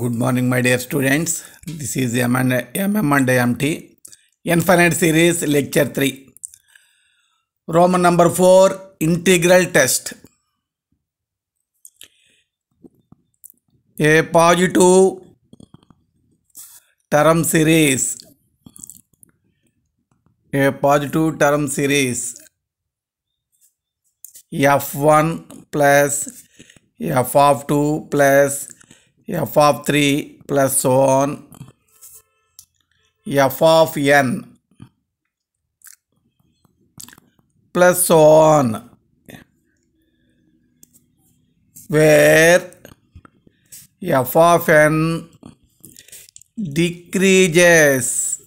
Good morning, my dear students. This is MM and MT Infinite Series Lecture 3. Roman number 4 Integral Test. A positive term series. A positive term series f1 plus f of 2 plus f of 3 one. f of n plus 1 where f of n decreases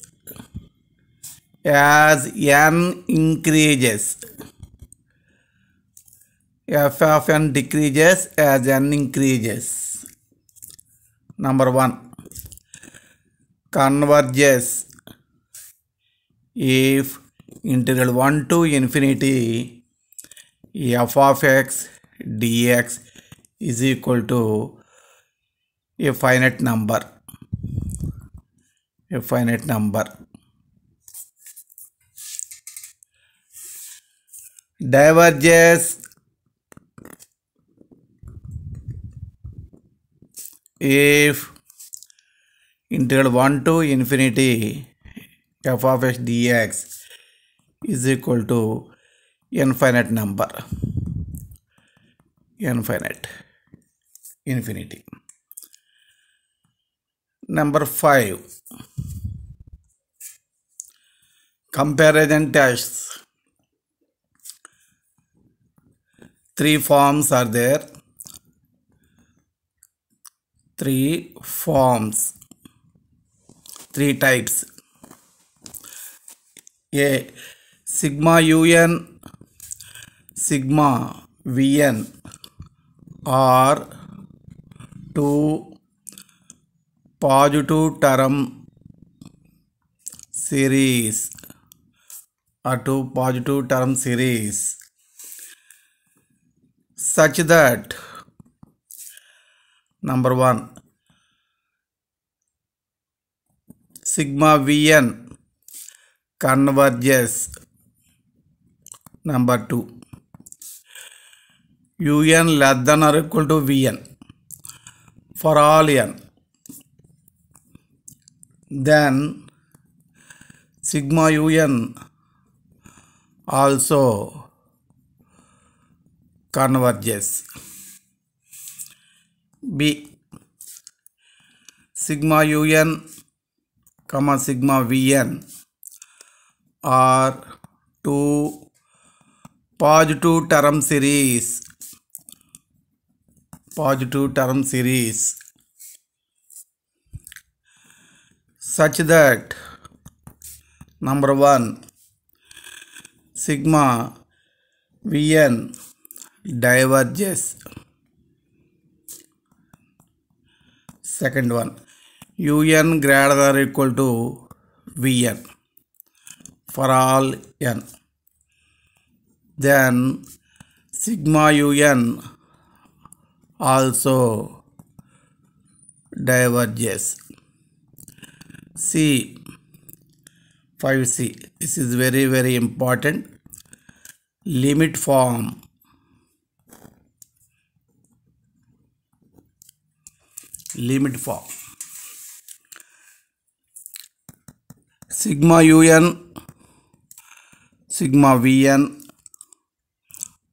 as n increases f of n decreases as n increases Number 1 converges if integral 1 to infinity f of x dx is equal to a finite number a finite number diverges if integral 1 to infinity f of x dx is equal to infinite number infinite infinity number 5 comparison tests three forms are there three forms, three types. A. Sigma UN, Sigma VN are two positive term series or two positive term series such that number 1 sigma vn converges number 2 un less than or equal to vn for all n then sigma un also converges b sigma un comma sigma vn are two positive term series positive term series such that number 1 sigma vn diverges second one un greater than or equal to vn for all n then sigma un also diverges c 5c this is very very important limit form limit form sigma un sigma vn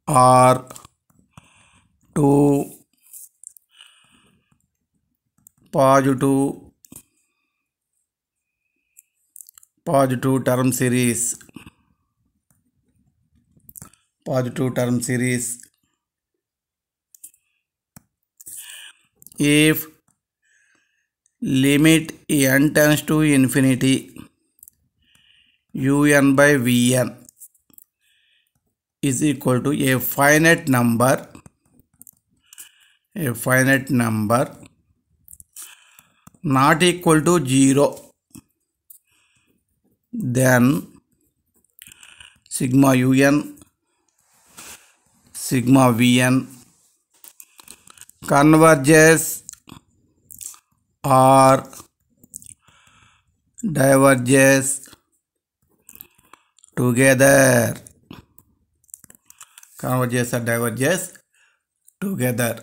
are two positive positive term series positive term series if limit n tends to infinity un by vn is equal to a finite number a finite number not equal to 0 then sigma un sigma vn converges or diverges together converges or diverges together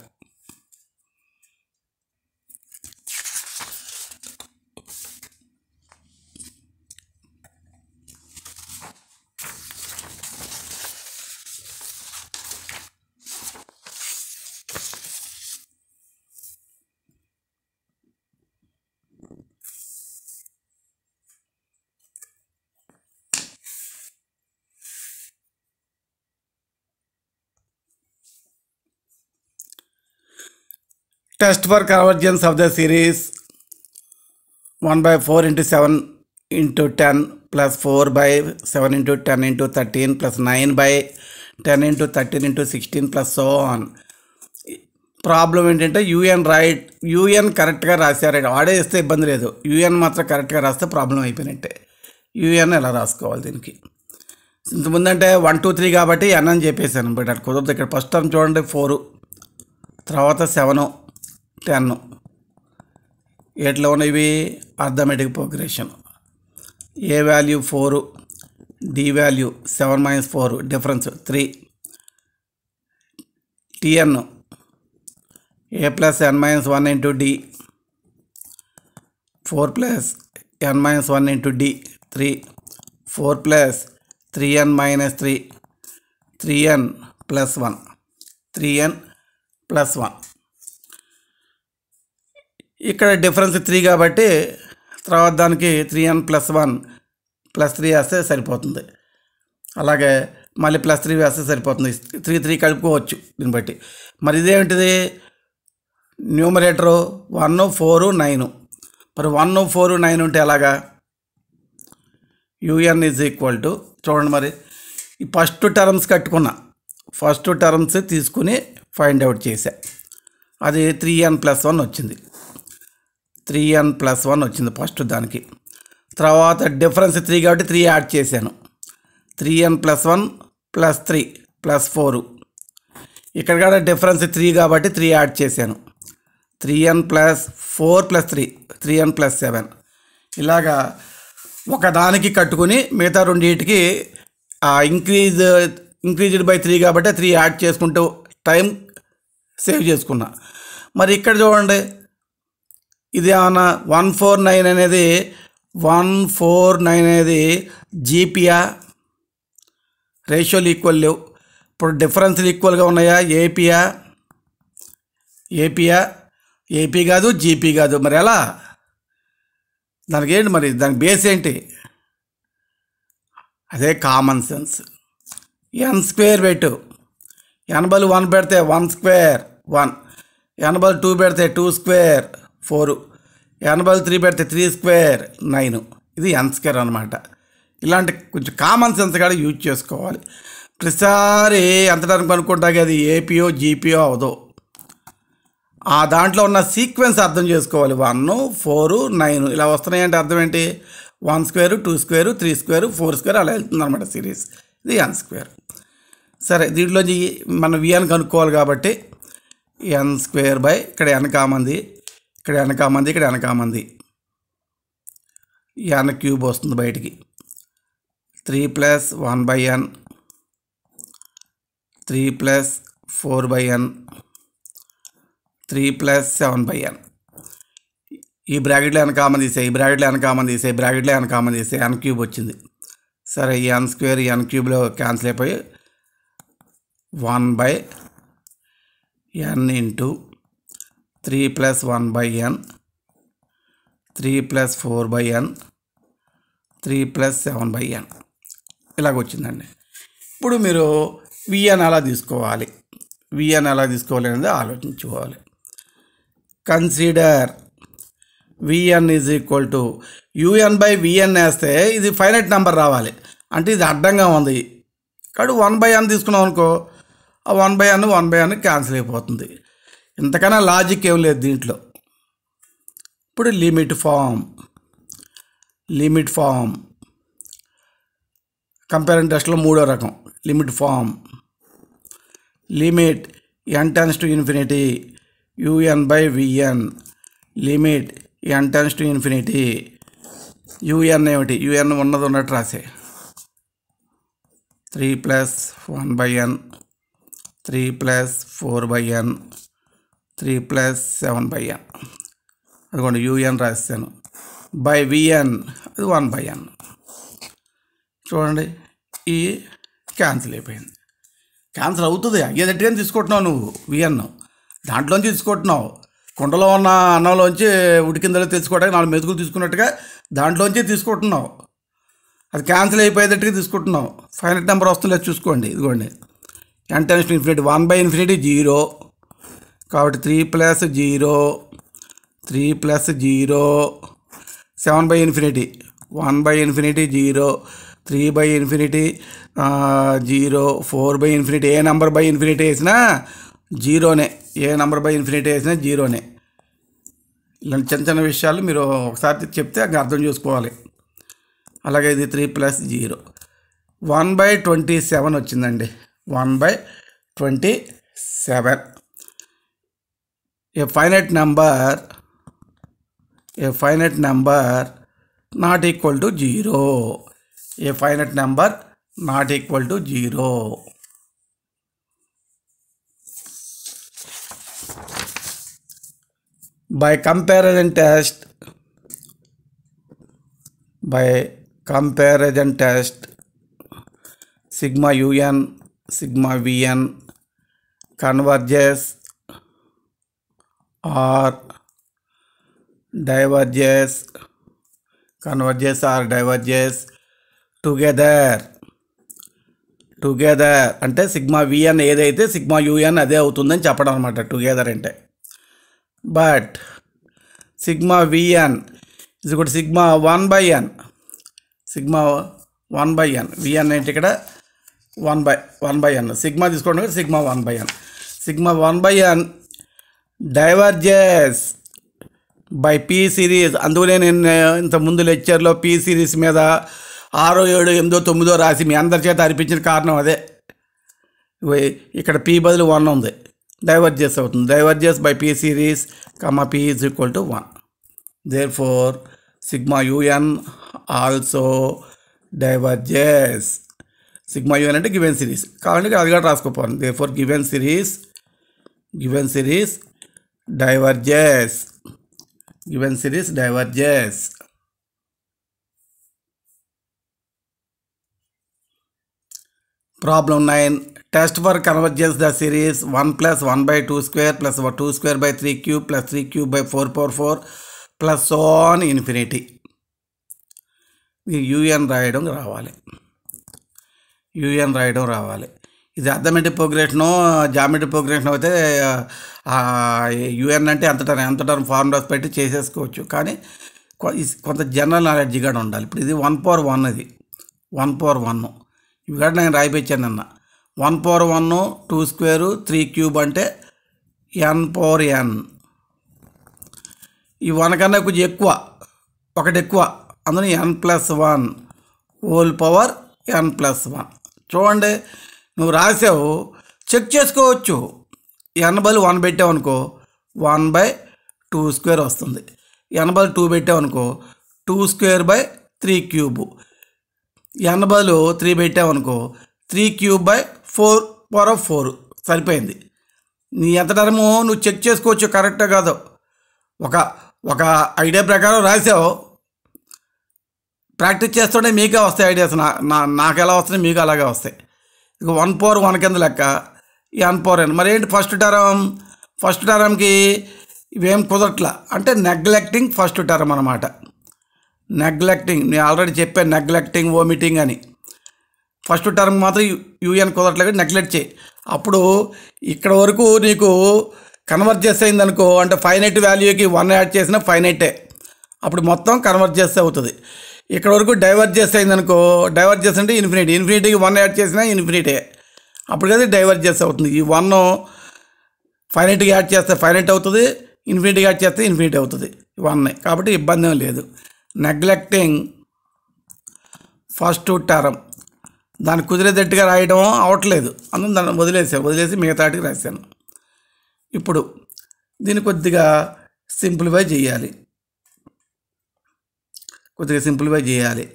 test for convergence of the series one by four into seven into ten plus four by seven into ten into thirteen plus nine by ten into thirteen into sixteen plus so on problem ఏంటంటే U N right U N కరెక్ట్గా రాశారండి ఆడే ఇస్తే ఇబ్బంది లేదు UN మాత్రం కరెక్ట్గా రాస్తే ప్రాబ్లం అయిపోయినట్టే యూఎన్ ఎలా రాసుకోవాలి దీనికి ఇంతకుముందంటే వన్ టూ త్రీ కాబట్టి ఎన్ అని చెప్పేసాను బట్ అక్కడ కుదరదు ఇక్కడ ఫస్ట్ టర్మ్ చూడండి ఫోరు తర్వాత సెవెను టెన్ ఎట్లా ఉన్నవి arithmetic progression A value four D value seven minus four difference three T N A plus N minus one into D four plus N minus one into D three four plus three N minus three three N plus one three N plus one ఇక్కడ difference three కాబట్టి తర్వాత దానికి three N plus one plus three వేస్తే సరిపోతుంది అలాగే మళ్ళీ plus three వేస్తే సరిపోతుంది త్రీ త్రీ కలుపుకోవచ్చు దీన్ని బట్టి మరి ఇదేమిటిది న్యూమరేటరు వన్ ఫోరు నైను మరి వన్ ఫోరు నైన్ ఉంటే ఎలాగా యూఎన్ ఈజ్ ఈక్వల్ టు చూడండి మరి ఈ ఫస్ట్ టర్మ్స్ కట్టుకున్నా ఫస్ట్ టర్మ్స్ తీసుకుని ఫైండ్ అవుట్ చేసా అది త్రీ ఎన్ ప్లస్ వన్ వచ్చింది త్రీ ఎన్ ప్లస్ వన్ వచ్చింది ఫస్ట్ దానికి తర్వాత డిఫరెన్స్ త్రీ కాబట్టి త్రీ యాడ్ చేశాను three N plus one plus three plus four ఇక్కడ కూడా డిఫరెన్స్ త్రీ కాబట్టి త్రీ యాడ్ చేశాను three N plus four plus three three N plus seven ఇలాగా ఒకదానికి కట్టుకుని మిగతా రెండింటికి ఇంక్రీజ్ ఇంక్రీజ్డ్ బై త్రీ కాబట్టి త్రీ యాడ్ చేసుకుంటూ టైం సేవ్ చేసుకున్నా మరి ఇక్కడ చూడండి ఇది ఏమన్నా వన్ ఫోర్ నైన్ అనేది వన్ ఫోర్ నైన్ అనేది జీపీయా రేషియోలు ఈక్వల్ లేవు ఇప్పుడు డిఫరెన్స్లు ఈక్వల్గా ఉన్నాయా ఏపీయా ఏపీయా ఏపీ కాదు జీపీ కాదు మరి ఎలా దానికి ఏంటి మరి దాని బేస్ ఏంటి అదే కామన్ సెన్స్ ఎన్ స్క్వేర్ పెట్టు ఎనభై వన్ పెడితే వన్ స్క్వేర్ వన్ ఎనభై టూ పెడితే టూ స్క్వేర్ ఫోరు ఎనభై త్రీ పెడితే త్రీ స్క్వేర్ నైన్ ఇది ఎన్ స్క్వేర్ అనమాట ఇలాంటి కొంచెం కామన్ సెన్స్ కూడా యూజ్ చేసుకోవాలి ప్రతిసారి ఎంతడానికి అనుకుంటాకి అది ఏపీఓ జీపీఓ అవదో ఆ దాంట్లో ఉన్న సీక్వెన్స్ అర్థం చేసుకోవాలి వన్ ఫోరు నైన్ ఇలా వస్తున్నాయంటే అర్థం ఏంటి one square two square three square four square అలా వెళ్తుంది అనమాట సిరీస్ ఇది ఎన్ స్క్వేర్ సరే దీంట్లో మనం విఎన్ కనుక్కోవాలి కాబట్టి ఎన్ స్క్వేర్ బై ఇక్కడ ఎన్ కామంది ఇక్కడ వెనక మంది ఇక్కడ వెనక మంది ఎన్ క్యూబ్ వస్తుంది బయటికి three plus one by N three plus four by N three plus seven by ఎన్ ఈ బ్రాకెట్లో ఎన్ కామన్ తీసే ఈ బ్రాకెట్లో ఎన్ కామన్ తీసే బ్రాకెట్లో ఎన్ కామన్ తీసే ఎన్ క్యూబ్ వచ్చింది సరే ఈ ఎన్ స్క్వేర్ ఎన్ క్యూబ్లో క్యాన్సిల్ అయిపోయి one by N into three plus one by N three plus four by N three plus seven by N ఇలాగొచ్చిందండి ఇప్పుడు మీరు విఎన్ ఎలా తీసుకోవాలి విఎన్ ఎలా తీసుకోవాలి అనేది ఆలోచించుకోవాలి consider VN is equal to U N by V N వేస్తే ఇది ఫైనట్ నెంబర్ రావాలి అంటే ఇది అడ్డంగా ఉంది కాబట్టి వన్ బై ఎన్ తీసుకున్నాం అనుకో ఆ one by N one by N cancel అయిపోతుంది ఇంతకన్నా లాజిక్ ఏం లేదు దీంట్లో ఇప్పుడు limit form limit form comparing టెస్ట్లో మూడో రకం limit form limit N tends to infinity U N by VN limit N tends to infinity U N ఏమిటి యూఎన్ ఉన్నది ఉన్నట్టు రాసే three plus one by N three plus four by N three plus seven by N అదిగోండి U N రాస్తాను by V N అది one by ఎన్ చూడండి ఈ cancel అయిపోయింది క్యాన్సిల్ అవుతుంది అయ్యేదట్టుగానే తీసుకుంటున్నావు నువ్వు విఎన్ దాంట్లోంచి తీసుకుంటున్నావు కుండలో ఉన్న అన్నంలోంచి ఉడికిందలో తెచ్చుకోవడానికి నాలుగు మెతుకులు తీసుకున్నట్టుగా దాంట్లోంచి తీసుకుంటున్నావు అది క్యాన్సిల్ అయిపోయేటట్టుగా తీసుకుంటున్నావు ఫైనల్ నెంబర్ వస్తుందో చూసుకోండి ఇదిగోండి n tends infinity one by infinity zero కాబట్టి three plus zero three plus zero seven by infinity one by infinity zero three by infinity zero four by infinity ఏ నెంబర్ బై ఇన్ఫినిటీ వేసినా జీరోనే ఏ number by infinity వేసినా జీరోనే ఇలాంటి చిన్న చిన్న విషయాలు మీరు ఒకసారి చెప్తే అర్థం చేసుకోవాలి అలాగే ఇది three plus zero one by twenty seven వచ్చిందండి one by twenty seven a finite number a finite number not equal to 0 a finite number not equal to 0 by comparison test by comparison test sigma un sigma vn converges or diverges converges or diverges together together అంటే sigma vn ఏదైతే sigma un అదే అవుతుందని చెప్పడం అనమాట together అంటే but sigma vn ఇది కూడా sigma one by n sigma one by n vn ఏంటి ఇక్కడ one by one by n sigma తీసుకోండి sigma one by n sigma one by n diverges by p series అందుకనే నేను ఇంత ముందు లెక్చర్లో పీ సిరీస్ మీద ఆరో ఏడు ఎనిమిదో తొమ్మిదో రాసి మీ అందరి చేత అనిపించిన కారణం అదే ఇక్కడ పీ బదులు వన్ ఉంది డైవర్జెస్ అవుతుంది diverges by p series comma p is equal to one therefore sigma un also diverges sigma un అంటే గివెన్ సిరీస్ కాబట్టి అది కూడా రాసుకోపోవాలి therefore given series given series diverges given series diverges problem 9 test for convergence the series 1 plus 1 by 2 square plus 2 square by 3 cube plus 3 cube by 4 power 4 plus so on infinity మీరు un రాయడం రావాలి un రాయడం రావాలి ఇది arithmetic progression geometric progression అయితే un అంటే అంత term ఎంత టర్మ్ ఫార్ములాస్ పెట్టి చేసేసుకోవచ్చు కానీ కొంత జనరల్ నాలెడ్జ్ కూడా ఉండాలి ఇప్పుడు ఇది వన్ పవర్ వన్ ఇది వన్ పవర్ వన్ ఇవి కూడా నేను రాయిపించాను నిన్న one power one two square three cube అంటే ఎన్ పవర్ ఎన్ ఈ వన్ కన్నా కొంచెం ఎక్కువ ఒకటి ఎక్కువ అందులో n plus one whole power n plus one చూడండి నువ్వు రాసావు చెక్ చేసుకోవచ్చు ఎన్ బల్ వన్ పెట్టావు అనుకో వన్ బై టూ స్క్వేర్ వస్తుంది ఎన్ బల్ టూ పెట్టావు అనుకో two square by three cube n బల్ త్రీ పెట్టావు అనుకో three cube by four power of four సరిపోయింది నీ ఎంత టర్ము నువ్వు చెక్ చేసుకోవచ్చు కరెక్టే కాదు ఒక ఒక ఐడియా ప్రకారం రాసావు ప్రాక్టీస్ చేస్తుంటే మీకే వస్తాయి ఐడియాస్ నా నాకు ఎలా వస్తున్నాయి మీకు అలాగే వస్తాయి ఇక వన్ పవర్ వన్ కింద లెక్క ఈ వన్ పవర్ ఎన్ మరి ఏంటి ఫస్ట్ టర్మ్ ఫస్ట్ టర్మ్కి ఇవేం కుదరట్ల అంటే నెగ్లెక్టింగ్ ఫస్ట్ టర్మ్ అనమాట నెగ్లెక్టింగ్ నేను ఆల్రెడీ చెప్పాను నెగ్లెక్టింగ్ ఓమిటింగ్ అని ఫస్ట్ టర్మ్ మాత్రం యూఎన్ కుదరట్లేదు నెగ్లెక్ట్ చేయి అప్పుడు ఇక్కడ వరకు నీకు కన్వర్ట్ చేసేయింది అనుకో అంటే ఫైనైట్ వాల్యూకి వన్ యాడ్ చేసినా ఫైనైటే అప్పుడు మొత్తం కన్వర్ట్ చేస్తే అవుతుంది ఇక్కడ వరకు డైవర్జెస్ అయిందనుకో డైవర్జెస్ అంటే ఇన్ఫినిటీ ఇన్ఫినిటీకి వన్ యాడ్ చేసినా ఇన్ఫినిటీ అప్పుడు కదా డైవర్జెస్ అవుతుంది ఈ వన్ ఫైనైట్గా యాడ్ చేస్తే ఫైనైట్ అవుతుంది ఇన్ఫినిటీ యాడ్ చేస్తే ఇన్ఫినిటీ అవుతుంది వన్ కాబట్టి ఇబ్బంది ఏం లేదు నెగ్లెక్టింగ్ ఫస్ట్ టర్మ్ దాన్ని కుదిరేటట్టుగా రాయడం అవట్లేదు అందుకని దాన్ని వదిలేసాను వదిలేసి మిగతాటికి రాశాను ఇప్పుడు దీన్ని కొద్దిగా సింప్లిఫై చేయాలి కొద్దిగా సింప్లిఫై చేయాలి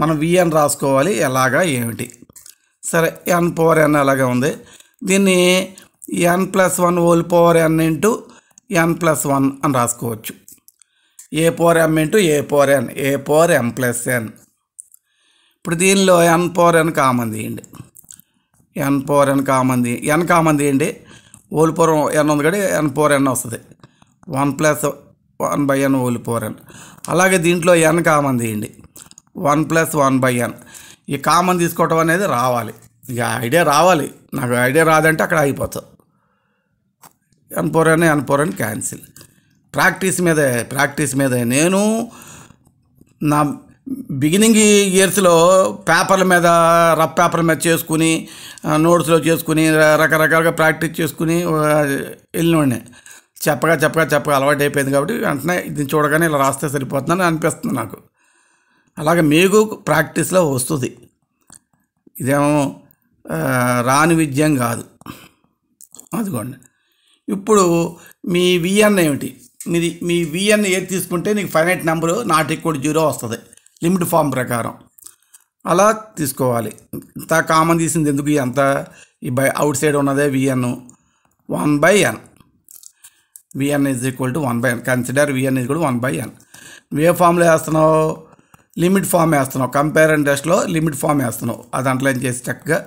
మనం విఎన్ రాసుకోవాలి ఎలాగా ఏమిటి సరే ఎన్ పవర్ ఎన్ అలాగే ఉంది దీన్ని n plus one whole power n into n plus one అని రాసుకోవచ్చు a power m into a power n a power m plus n ఇప్పుడు దీనిలో ఎన్ పవర్ ఎన్ కామన్ తీయండి ఎన్ పవర్ ఎన్ కామన్ తీ ఎన్ కామన్ తీయండి ఓల్ పవర్ ఎన్ ఉంది కదా n power n వస్తుంది one plus one by n whole four n అలాగే దీంట్లో ఎన్ కామన్ తీయండి వన్ ప్లస్ వన్ బై ఎన్ ఈ కామన్ తీసుకోవటం అనేది రావాలి ఇక ఐడియా రావాలి నాకు ఐడియా రాదంటే అక్కడ అయిపోతాం n four n n four n cancel practice మీదే ప్రాక్టీస్ మీదే నేను నా బిగినింగ్ ఇయర్స్లో పేపర్ల మీద రఫ్ పేపర్ల మీద చేసుకుని నోట్స్లో చేసుకుని రకరకాలుగా ప్రాక్టీస్ చేసుకుని వెళ్ళినోడే చెప్పగా చెప్పగా చెప్పగా అలవాటు అయిపోయింది కాబట్టి వెంటనే దీన్ని చూడగానే ఇలా రాస్తే సరిపోతుందని అనిపిస్తుంది నాకు అలాగే మీకు ప్రాక్టీస్లో వస్తుంది ఇదేమో రాని విద్యం కాదు అదిగోండి ఇప్పుడు మీ విఎన్ ఏమిటి మీది మీ విఎన్ ఏది తీసుకుంటే నీకు finite number not equal zero limit లిమిట్ ఫామ్ ప్రకారం అలా తీసుకోవాలి ఇంత కామన్ తీసింది ఎందుకు ఎంత ఈ బై అవుట్ సైడ్ ఉన్నదే vn one by n vn is equal to one by n consider VN is కూడా వన్ బై ఎన్ ఏ ఫామ్లో వేస్తున్నావు లిమిట్ ఫామ్ వేస్తున్నావు కంపేర్ అండ్ టెస్ట్లో లిమిట్ ఫామ్ వేస్తున్నావు అది అంట్లైన్ చేసి చక్కగా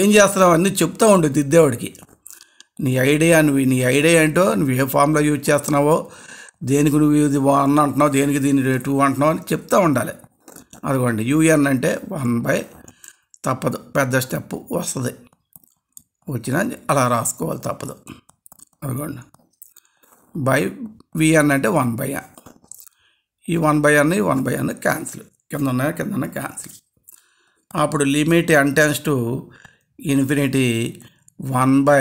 ఏం చేస్తున్నావు అన్నీ చెప్తూ ఉండు దిద్దేవాడికి నీ ఐడియా నువ్వు నీ ఐడియా ఏంటో నువ్వు ఏ ఫామ్లో యూజ్ చేస్తున్నావో దేనికి నువ్వు ఇది వన్ అంటున్నావు దేనికి దీని టూ అంటున్నావు అని చెప్తూ ఉండాలి అదిగోండి యూఎన్ అంటే వన్ బై తప్పదు పెద్ద స్టెప్ వస్తుంది వచ్చినా అలా రాసుకోవాలి తప్పదు అదిగోండి బై విఎన్ అంటే వన్ బై ఎన్ ఈ వన్ బై ఎన్ ఈ వన్ బై ఎన్ క్యాన్సిల్ కింద ఉన్నాయా కింద క్యాన్సిల్ అప్పుడు limit N tends to infinity one by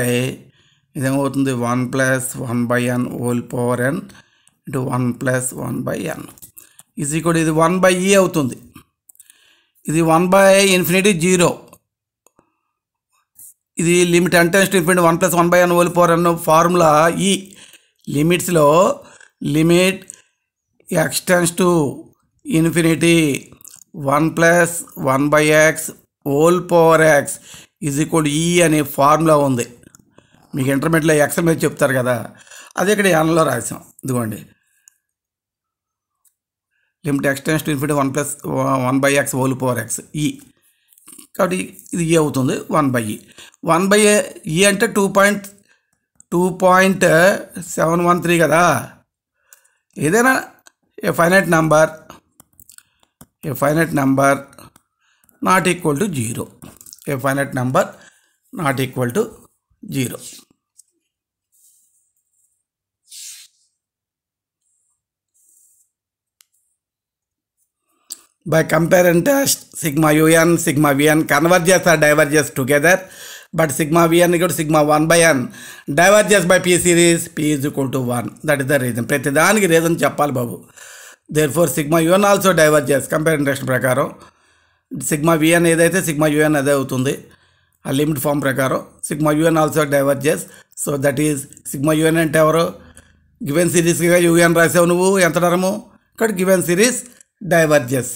ఇదేమవుతుంది one plus one by n whole power n ఇటు one plus one by n ఇది కూడా ఇది వన్ బై ఈ e అవుతుంది ఇది వన్ బై ఇన్ఫినిటీ జీరో ఇది limit n tends to infinity one plus one by n whole power n formula e e. లిమిట్స్లో limit x tends to infinity one plus one by x whole power x is equal ఈ అనే formula ఉంది మీకు ఇంటర్మీడియట్లో X మీద చెప్తారు కదా అది ఇక్కడ యాన్లో రాసాం ఇదిగోండి limit x tends to infinity one plus one by x whole power x e కాబట్టి ఇది ఈ e అవుతుంది one by e one by e అంటే two point two point seven one three కదా ఏదైనా a finite number a finite number not equal to zero a finite number not equal to zero by compare అంటే sigma un sigma vn converges or diverges together but sigma vn ఇక్కడ sigma one by n diverges by p series p is equal to one that is the reason ప్రతిదానికి reason చెప్పాలి బాబు therefore sigma un also diverges compare test ప్రకారం sigma vn ఏదైతే sigma un అదే అవుతుంది ఆ limit form ప్రకారం sigma un also diverges so that is sigma un అంటే ఎవరు గివెన్ సిరీస్గా యుఎన్ రాసావు నువ్వు ఎంత డరము ఇక్కడ given series diverges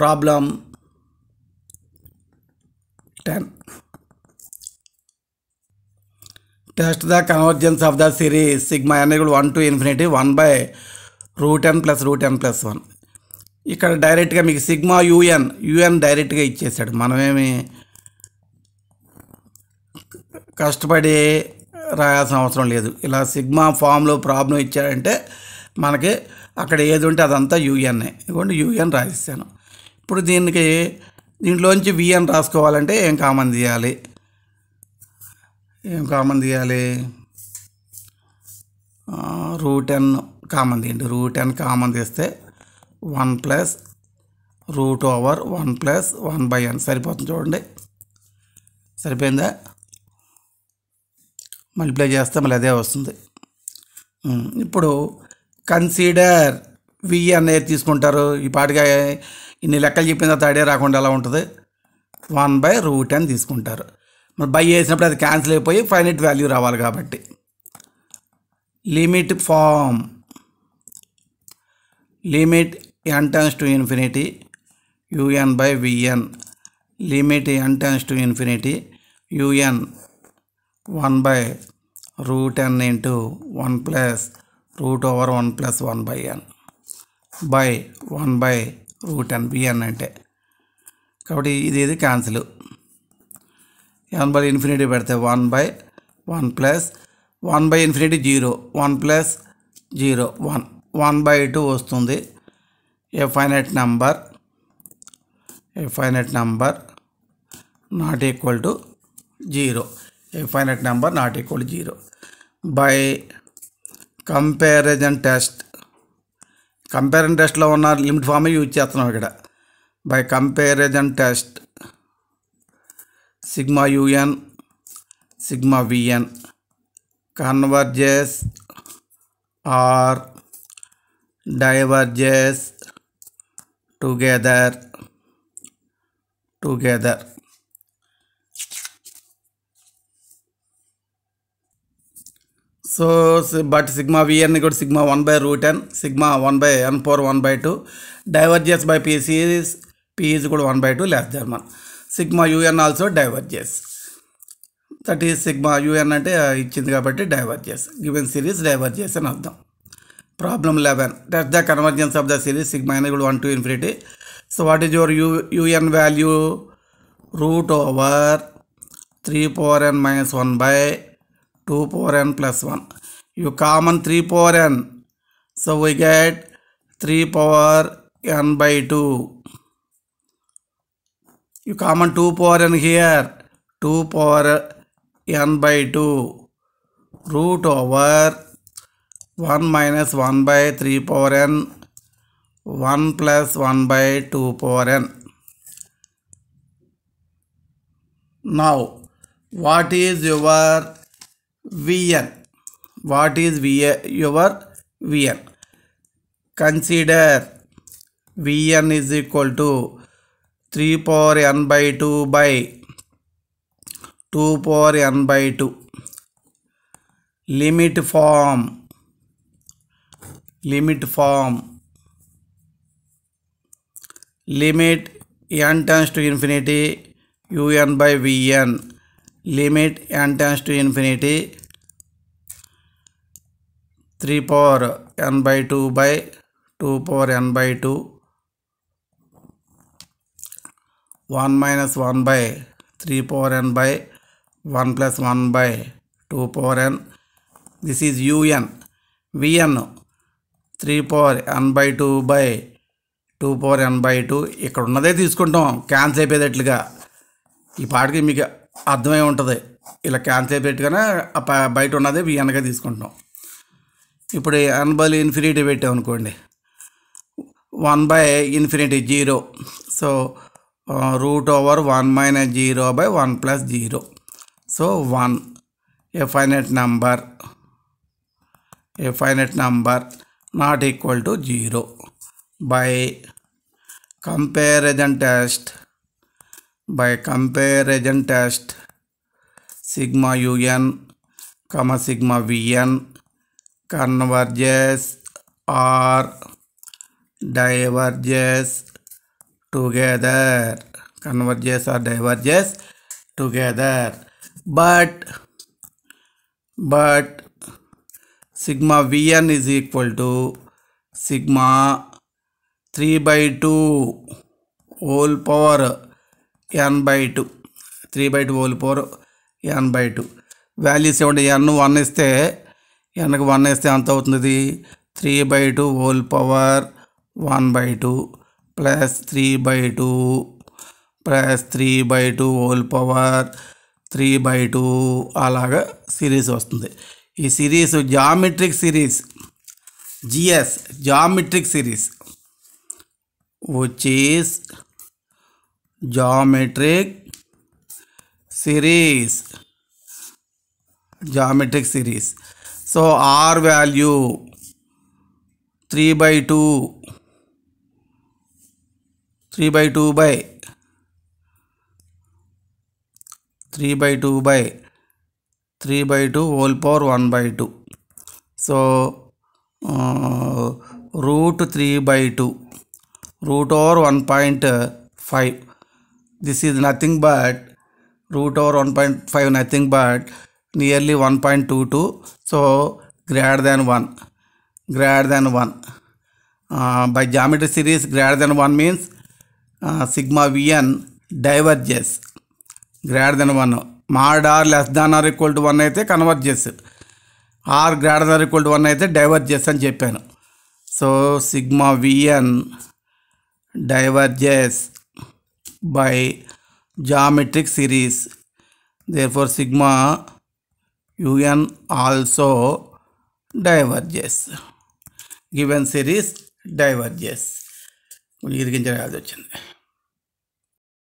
problem ten test the convergence of the series sigma అనేది కూడా one to infinity one by root n plus root n plus one ఇక్కడ డైరెక్ట్గా మీకు సిగ్మా యూఎన్ యూఎన్ డైరెక్ట్గా ఇచ్చేసాడు మనమేమి కష్టపడి రాయాల్సిన అవసరం లేదు ఇలా సిగ్మా ఫామ్లో ప్రాబ్లం ఇచ్చాడంటే మనకి అక్కడ ఏది ఉంటే అదంతా యూఎన్ఏ ఇవ్వండి యూఎన్ రాయిస్తాను ఇప్పుడు దీనికి దీంట్లోంచి విఎన్ రాసుకోవాలంటే ఏం కామన్ తీయాలి ఏం కామన్ తీయాలి రూట్ ఎన్ కామన్ తీయండి రూట్ ఎన్ కామన్ తీస్తే one plus root over one plus one by n సరిపోతుంది చూడండి సరిపోయిందా మల్టిప్లై చేస్తే మళ్ళీ అదే వస్తుంది ఇప్పుడు కన్సిడర్ వి అనేది తీసుకుంటారు ఈ పాటిగా ఇన్ని లెక్కలు చెప్పిన తర్వాత ఐడియా రాకుండా ఎలా ఉంటుంది వన్ బై రూట్ అని తీసుకుంటారు మరి బై వేసినప్పుడు అది క్యాన్సిల్ అయిపోయి ఫైనట్ వాల్యూ రావాలి కాబట్టి limit form limit N tends to infinity un by VN limit N tends to infinity un one by root n into one plus root over one plus one by n by one by root n bn అంటే కాబట్టి ఇది ఇది cancel one by infinity పెడితే one by one plus one by infinity zero one plus zero one one by two వస్తుంది a finite number a finite number not equal to zero a finite number not equal zero by comparison test compare and టెస్ట్లో ఉన్న limit ఫామే use చేస్తున్నాం ఇక్కడ by comparison test sigma un sigma vn converges or diverges together together so but sigma vn కూడా sigma one by root n sigma one by n four one by two diverges by p series p is కూడా one by two less than sigma un also diverges that is sigma un అంటే ఇచ్చింది కాబట్టి diverges given series diverges అని అర్థం problem eleven test the convergence of the series sigma అనేది one to infinity so what is your you un value root over three power n minus one by 2 power n plus 1. You common 3 power n. So we get 3 power n by 2. You common 2 power n here. 2 power n by 2 root over 1 minus 1 by 3 power n 1 plus 1 by 2 power n. Now, what is your VN. What is VN? Your VN. Consider Vn is equal to 3 power n by 2 by 2 power n by 2. Limit form. Limit form. Limit n tends to infinity un by vn limit N tends to infinity three power n by two by two power n by two one minus one by three power n by one plus one by two power n this is un vn three power n by two by two power n by two ఇక్కడ ఉన్నదే తీసుకుంటాం cancel అయిపోయేటట్లుగా ఈ పాటకి మీకు అర్థమై ఉంటుంది ఇలా cancel ఆ బయట ఉన్నదే వీఎన్గా తీసుకుంటున్నాం ఇప్పుడు వన్ బై ఇన్ఫినిటీ పెట్టాం అనుకోండి one by infinity zero so root over one minus zero by one plus zero so one a finite number a finite number not equal to zero by comparison test by comparison test sigma un comma sigma vn converges or diverges together converges or diverges together but but sigma vn is equal to sigma 3 by 2 whole power n by two three by two whole four n by two values ఇవ్వండి n one ఇస్తే ఎన్కి one ఇస్తే ఎంత అవుతుంది three by two whole power one by two plus three by two plus three by two whole power three by two అలాగా series వస్తుంది ఈ series geometric series GS geometric series which geometric series geometric series so r value 3 by 2 3 by 2 by 3 by 2 by 3 by 2 whole power 1 by 2 so uh, root 3 by 2 root over 1.5 This is nothing but root over 1.5 nothing but nearly 1.22 so greater than 1 greater than 1 uh, by geometry series greater than 1 means uh, sigma vn diverges greater than 1 mod r less than or equal to 1 అయితే converges or greater than equal to one అయితే diverges అని చెప్పాను so sigma vn diverges by geometric series. Therefore, sigma un also diverges. Given series diverges. ఇది గురించి రాయాల్సి వచ్చింది